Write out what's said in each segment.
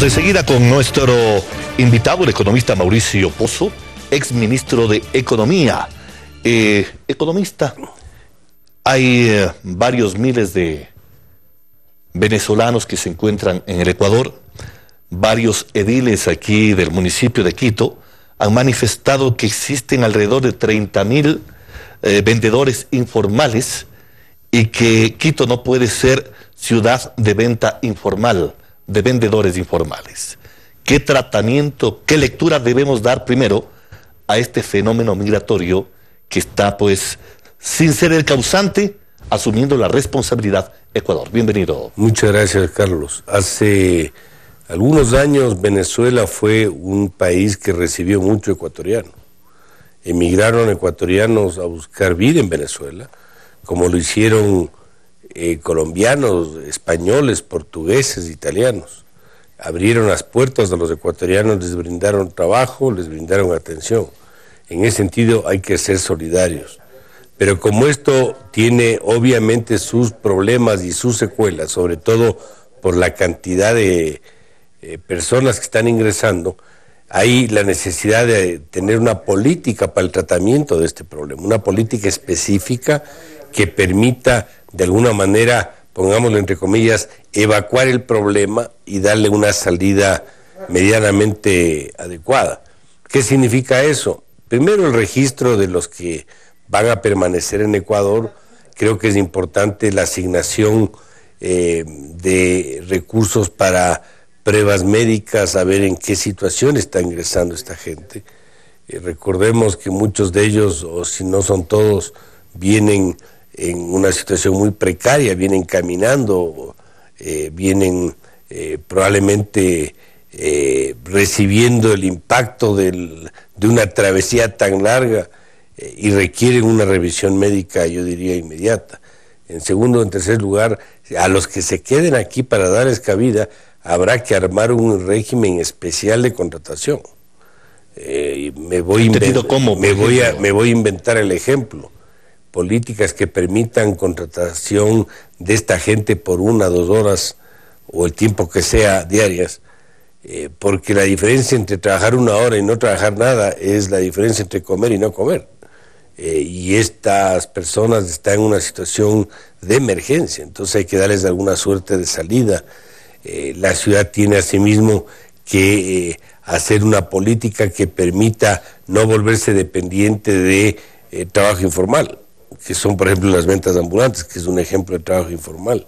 de enseguida con nuestro invitado, el economista Mauricio Pozo, ex ministro de Economía. Eh, economista, hay eh, varios miles de venezolanos que se encuentran en el Ecuador. Varios ediles aquí del municipio de Quito han manifestado que existen alrededor de 30 mil eh, vendedores informales y que Quito no puede ser ciudad de venta informal de vendedores informales. ¿Qué tratamiento, qué lectura debemos dar primero a este fenómeno migratorio que está, pues, sin ser el causante, asumiendo la responsabilidad Ecuador? Bienvenido. Muchas gracias, Carlos. Hace algunos años Venezuela fue un país que recibió mucho ecuatoriano. Emigraron ecuatorianos a buscar vida en Venezuela, como lo hicieron eh, colombianos, españoles, portugueses, italianos. Abrieron las puertas a los ecuatorianos, les brindaron trabajo, les brindaron atención. En ese sentido hay que ser solidarios. Pero como esto tiene obviamente sus problemas y sus secuelas, sobre todo por la cantidad de eh, personas que están ingresando, hay la necesidad de tener una política para el tratamiento de este problema, una política específica que permita, de alguna manera, pongámoslo entre comillas, evacuar el problema y darle una salida medianamente adecuada. ¿Qué significa eso? Primero, el registro de los que van a permanecer en Ecuador. Creo que es importante la asignación eh, de recursos para pruebas médicas, a ver en qué situación está ingresando esta gente. Eh, recordemos que muchos de ellos, o si no son todos, vienen en una situación muy precaria, vienen caminando, eh, vienen eh, probablemente recibiendo el impacto de una travesía tan larga y requieren una revisión médica, yo diría, inmediata. En segundo, o en tercer lugar, a los que se queden aquí para darles cabida, habrá que armar un régimen especial de contratación. Eh, me, voy, cómo, me, voy a, me voy a inventar el ejemplo. Políticas que permitan contratación de esta gente por una, dos horas o el tiempo que sea diarias. Eh, porque la diferencia entre trabajar una hora y no trabajar nada es la diferencia entre comer y no comer. Eh, y estas personas están en una situación de emergencia, entonces hay que darles alguna suerte de salida. Eh, la ciudad tiene asimismo que eh, hacer una política que permita no volverse dependiente de eh, trabajo informal, que son por ejemplo las ventas ambulantes, que es un ejemplo de trabajo informal.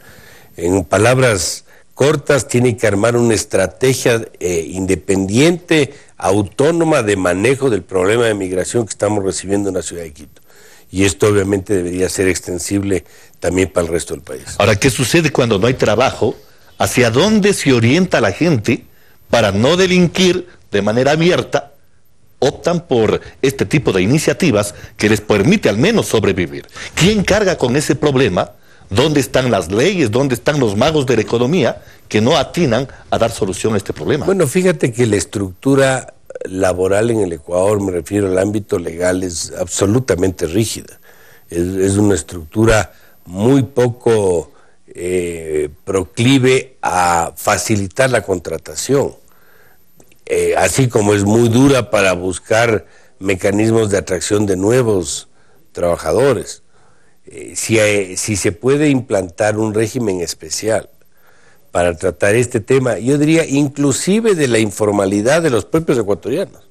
En palabras cortas, tiene que armar una estrategia independiente, autónoma de manejo del problema de migración que estamos recibiendo en la ciudad de Quito y esto obviamente debería ser extensible también para el resto del país. Ahora, ¿qué sucede cuando no hay trabajo hacia dónde se orienta la gente para no delinquir de manera abierta, optan por este tipo de iniciativas que les permite al menos sobrevivir. ¿Quién carga con ese problema? ¿Dónde están las leyes? ¿Dónde están los magos de la economía que no atinan a dar solución a este problema? Bueno, fíjate que la estructura laboral en el Ecuador, me refiero al ámbito legal, es absolutamente rígida. Es, una estructura muy poco eh, proclive a facilitar la contratación, eh, así como es muy dura para buscar mecanismos de atracción de nuevos trabajadores. Eh, si, si se puede implantar un régimen especial para tratar este tema, yo diría inclusive de la informalidad de los propios ecuatorianos.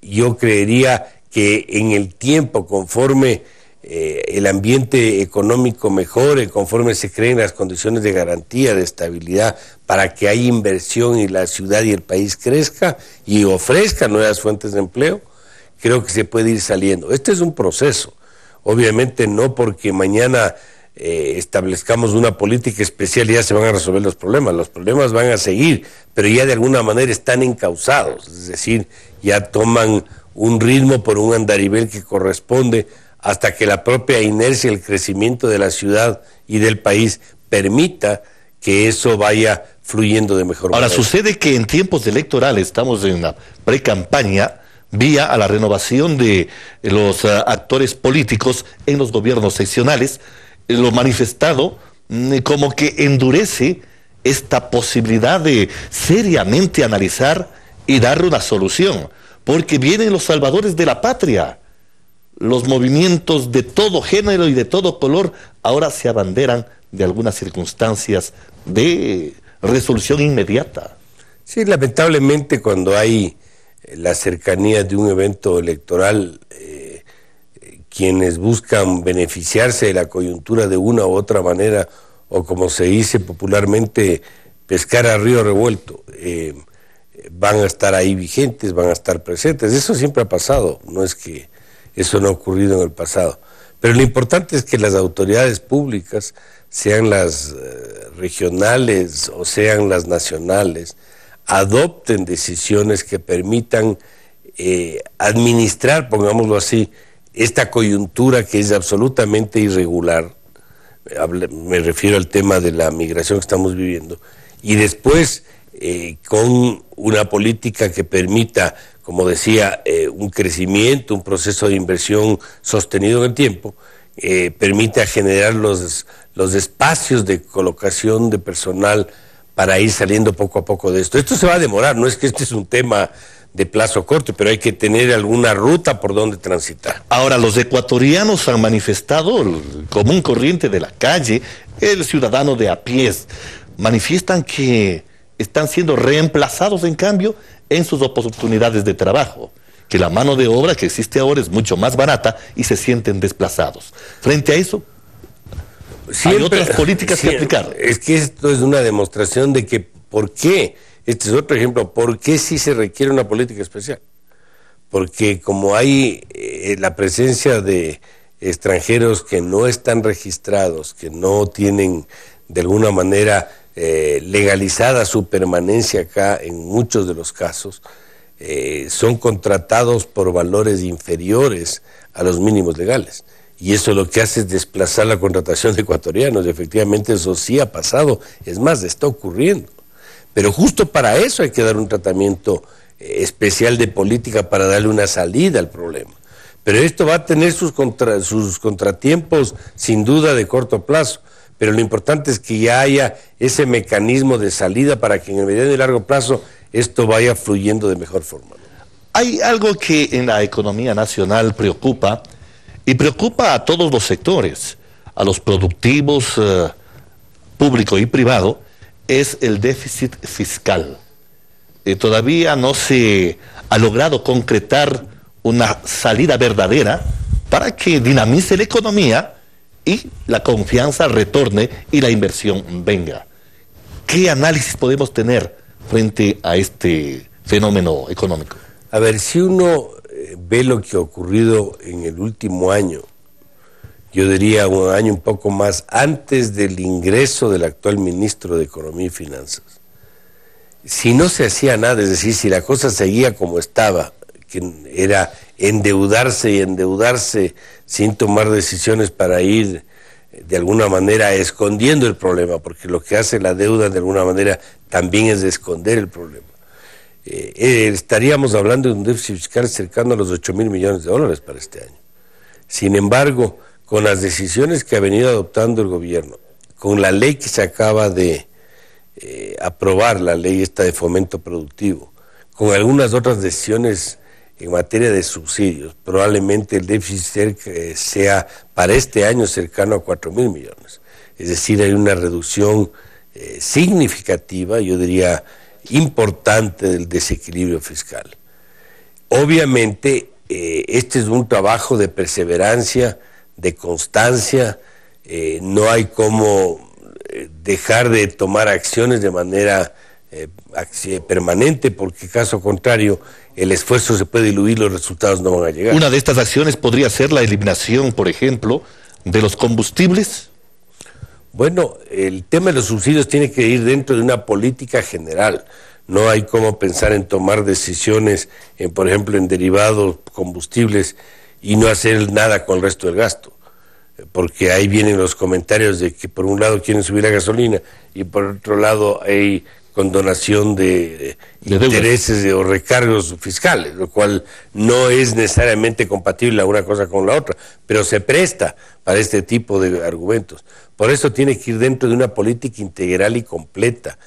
yo creería que en el tiempo, conforme eh, el ambiente económico mejore conforme se creen las condiciones de garantía, de estabilidad, para que haya inversión y la ciudad y el país crezca y ofrezca nuevas fuentes de empleo, creo que se puede ir saliendo. Este es un proceso. Obviamente no porque mañana eh, establezcamos una política especial y ya se van a resolver los problemas. Los problemas van a seguir, pero ya de alguna manera están encausados es decir, ya toman un ritmo por un andarivel que corresponde hasta que la propia inercia, el crecimiento de la ciudad y del país permita que eso vaya fluyendo de mejor manera. Ahora sucede que en tiempos electorales, estamos en una pre-campaña, vía a la renovación de los eh, actores políticos en los gobiernos seccionales, eh, lo manifestado mm, como que endurece esta posibilidad de seriamente analizar y darle una solución, porque vienen los salvadores de la patria los movimientos de todo género y de todo color ahora se abanderan de algunas circunstancias de resolución inmediata. Sí, lamentablemente cuando hay eh, la cercanía de un evento electoral, eh, eh, quienes buscan beneficiarse de la coyuntura de una u otra manera, o como se dice popularmente, pescar a río revuelto, van a estar ahí vigentes, van a estar presentes. Eso siempre ha pasado, no es que eso no ha ocurrido en el pasado. Pero lo importante es que las autoridades públicas, sean las eh, regionales o sean las nacionales, adopten decisiones que permitan eh, administrar, pongámoslo así, esta coyuntura que es absolutamente irregular. Me refiero al tema de la migración que estamos viviendo. Y después, eh, con una política que permita como decía, eh, un crecimiento, un proceso de inversión sostenido en el tiempo, eh, permite generar los, los espacios de colocación de personal para ir saliendo poco a poco de esto. Esto se va a demorar, no es que este es un tema de plazo corto, pero hay que tener alguna ruta por donde transitar. Ahora, los ecuatorianos han manifestado, como un corriente de la calle, el ciudadano de a pies, manifiestan que están siendo reemplazados en cambio en sus oportunidades de trabajo que la mano de obra que existe ahora es mucho más barata y se sienten desplazados. Frente a eso, siempre, hay otras políticas que aplicar. Es que esto es una demostración de que, ¿por qué? Este es otro ejemplo, ¿por qué sí se requiere una política especial? Porque como hay eh, la presencia de extranjeros que no están registrados, que no tienen de alguna manera eh, legalizada su permanencia acá en muchos de los casos, eh, son contratados por valores inferiores a los mínimos legales. Y eso lo que hace es desplazar la contratación de ecuatorianos. Y efectivamente eso sí ha pasado. Es más, está ocurriendo. Pero justo para eso hay que dar un tratamiento eh, especial de política para darle una salida al problema. Pero esto va a tener sus, sus contratiempos sin duda de corto plazo pero lo importante es que ya haya ese mecanismo de salida para que en el mediano y largo plazo esto vaya fluyendo de mejor forma. Hay algo que en la economía nacional preocupa y preocupa a todos los sectores, a los productivos eh, público y privado, es el déficit fiscal. Eh, todavía no se ha logrado concretar una salida verdadera para que dinamice la economía y la confianza retorne y la inversión venga. ¿Qué análisis podemos tener frente a este fenómeno económico? A ver, si uno eh, ve lo que ha ocurrido en el último año, yo diría un año un poco más antes del ingreso del actual ministro de Economía y Finanzas, si no se hacía nada, es decir, si la cosa seguía como estaba, que era endeudarse y endeudarse sin tomar decisiones para ir eh, de alguna manera escondiendo el problema, porque lo que hace la deuda de alguna manera también es esconder el problema. Eh, eh, estaríamos hablando de un déficit fiscal cercano a los 8 mil millones de dólares para este año. Sin embargo, con las decisiones que ha venido adoptando el gobierno, con la ley que se acaba de aprobar, la ley esta de fomento productivo, con algunas otras decisiones en materia de subsidios. Probablemente el déficit eh, sea para este año cercano a 4 mil millones. Es decir, hay una reducción eh, significativa, yo diría importante, del desequilibrio fiscal. Obviamente, eh, este es un trabajo de perseverancia, de constancia, no hay como dejar de tomar acciones de manera permanente, porque caso contrario, el esfuerzo se puede diluir, los resultados no van a llegar. Una de estas acciones podría ser la eliminación, por ejemplo, de los combustibles. Bueno, el tema de los subsidios tiene que ir dentro de una política general. No hay cómo pensar en tomar decisiones, en, por ejemplo, en derivados, combustibles, y no hacer nada con el resto del gasto. Porque ahí vienen los comentarios de que por un lado quieren subir la gasolina y por otro lado hay con donación de intereses o recargos fiscales, lo cual no es necesariamente compatible una cosa con la otra, pero se presta para este tipo de argumentos. Por eso tiene que ir dentro de una política integral y completa.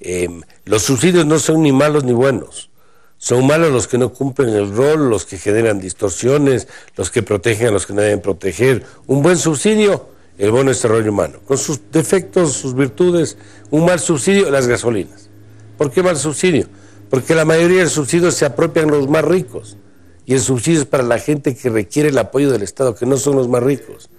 Em, los subsidios no son ni malos ni buenos. Son malos los que no cumplen el rol, los que generan distorsiones, los que protegen a los que no deben proteger. Un buen subsidio el bono de desarrollo humano, con sus defectos, sus virtudes, un mal subsidio, las gasolinas. ¿Por qué mal subsidio? Porque la mayoría del subsidio se apropian los más ricos y el subsidio es para la gente que requiere el apoyo del Estado, que no son los más ricos.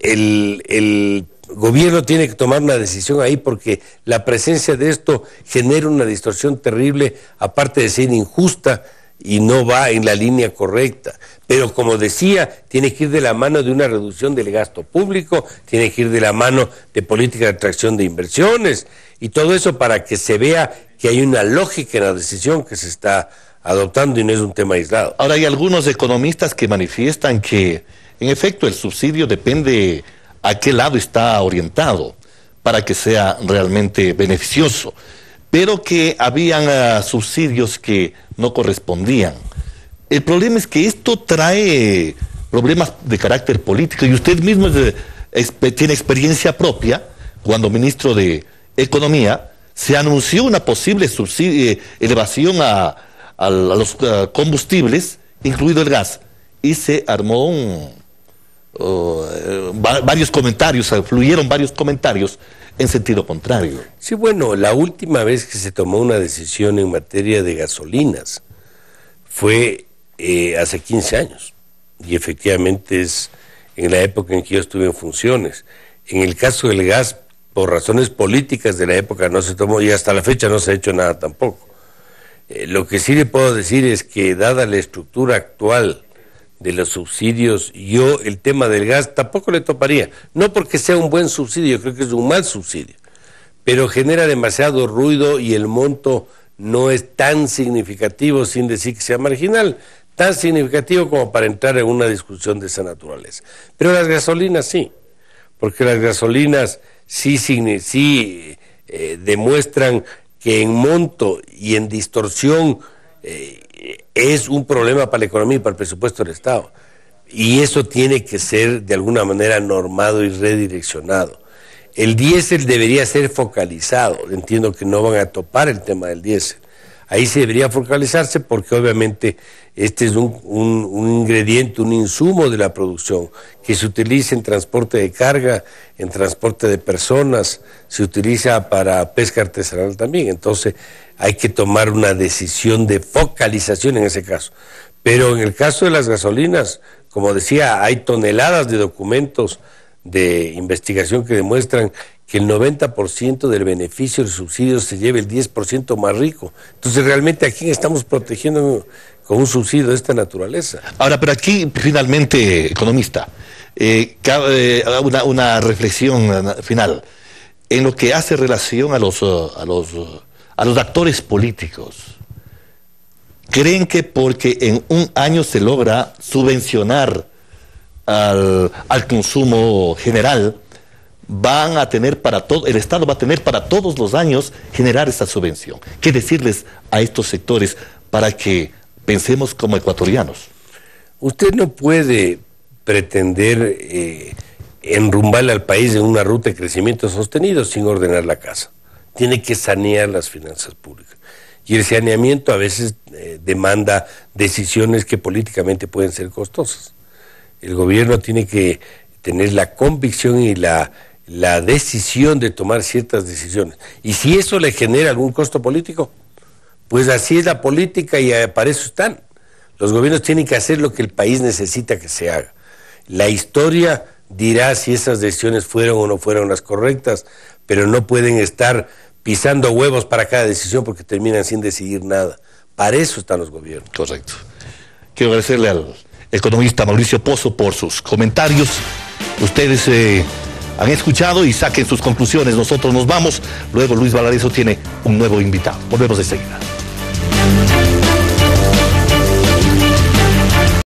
El, el gobierno tiene que tomar una decisión ahí porque la presencia de esto genera una distorsión terrible, aparte de ser injusta, y no va en la línea correcta. Pero como decía, tiene que ir de la mano de una reducción del gasto público, tiene que ir de la mano de política de atracción de inversiones y todo eso para que se vea que hay una lógica en la decisión que se está adoptando y no es un tema aislado. Ahora hay algunos economistas que manifiestan que, en efecto, el subsidio depende a qué lado está orientado para que sea realmente beneficioso pero que habían ah, subsidios que no correspondían. El problema es que esto trae problemas de carácter político y usted mismo tiene experiencia propia cuando ministro de Economía se anunció una posible eh, elevación a, los ah, combustibles, incluido el gas, y se armó oh, eh, varios comentarios, fluyeron varios comentarios en sentido contrario. Sí, bueno, la última vez que se tomó una decisión en materia de gasolinas fue eh, hace 15 años y efectivamente es en la época en que yo estuve en funciones. En el caso del gas, por razones políticas de la época no se tomó y hasta la fecha no se ha hecho nada tampoco. Eh, lo que sí le puedo decir es que dada la estructura actual de los subsidios, yo el tema del gas tampoco le toparía. No porque sea un buen subsidio, yo creo que es un mal subsidio, pero genera demasiado ruido y el monto no es tan significativo, sin decir que sea marginal, tan significativo como para entrar en una discusión de esa naturaleza. Pero las gasolinas sí, porque las gasolinas sí, sí eh, demuestran que en monto y en distorsión eh, es un problema para la economía y para el presupuesto del Estado. Y eso tiene que ser de alguna manera normado y redireccionado. El diésel debería ser focalizado. Entiendo que no van a topar el tema del diésel. Ahí se debería focalizarse porque obviamente este es un, ingrediente, un insumo de la producción que se utiliza en transporte de carga, en transporte de personas, se utiliza para pesca artesanal también. Entonces hay que tomar una decisión de focalización en ese caso. Pero en el caso de las gasolinas, como decía, hay toneladas de documentos de investigación que demuestran que el 90% del beneficio del subsidio se lleva el 10% más rico. Entonces, realmente, aquí estamos protegiendo con un subsidio de esta naturaleza. Ahora, pero aquí finalmente, economista, eh, eh, una, reflexión eh, final. En lo que hace relación a los, a los, actores políticos, ¿creen que porque en un año se logra subvencionar al, consumo general, van a tener para todo, el Estado va a tener para todos los años generar esa subvención. ¿Qué decirles a estos sectores para que pensemos como ecuatorianos. Usted no puede pretender enrumbar eh, enrumbarle al país en una ruta de crecimiento sostenido sin ordenar la casa. Tiene que sanear las finanzas públicas. Y el saneamiento a veces eh, demanda decisiones que políticamente pueden ser costosas. El gobierno tiene que tener la convicción y la decisión de tomar ciertas decisiones. Y si eso le genera algún costo político, pues así es la política y eh, para eso están. Los gobiernos tienen que hacer lo que el país necesita que se haga. La historia dirá si esas decisiones fueron o no fueron las correctas, pero no pueden estar pisando huevos para cada decisión porque terminan sin decidir nada. Para eso están los gobiernos. Correcto. Quiero agradecerle al economista Mauricio Pozo por sus comentarios. Ustedes eh, han escuchado y saquen sus conclusiones. Nosotros nos vamos. Luego Luis Valareso tiene un nuevo invitado. Volvemos de seguida Thank you.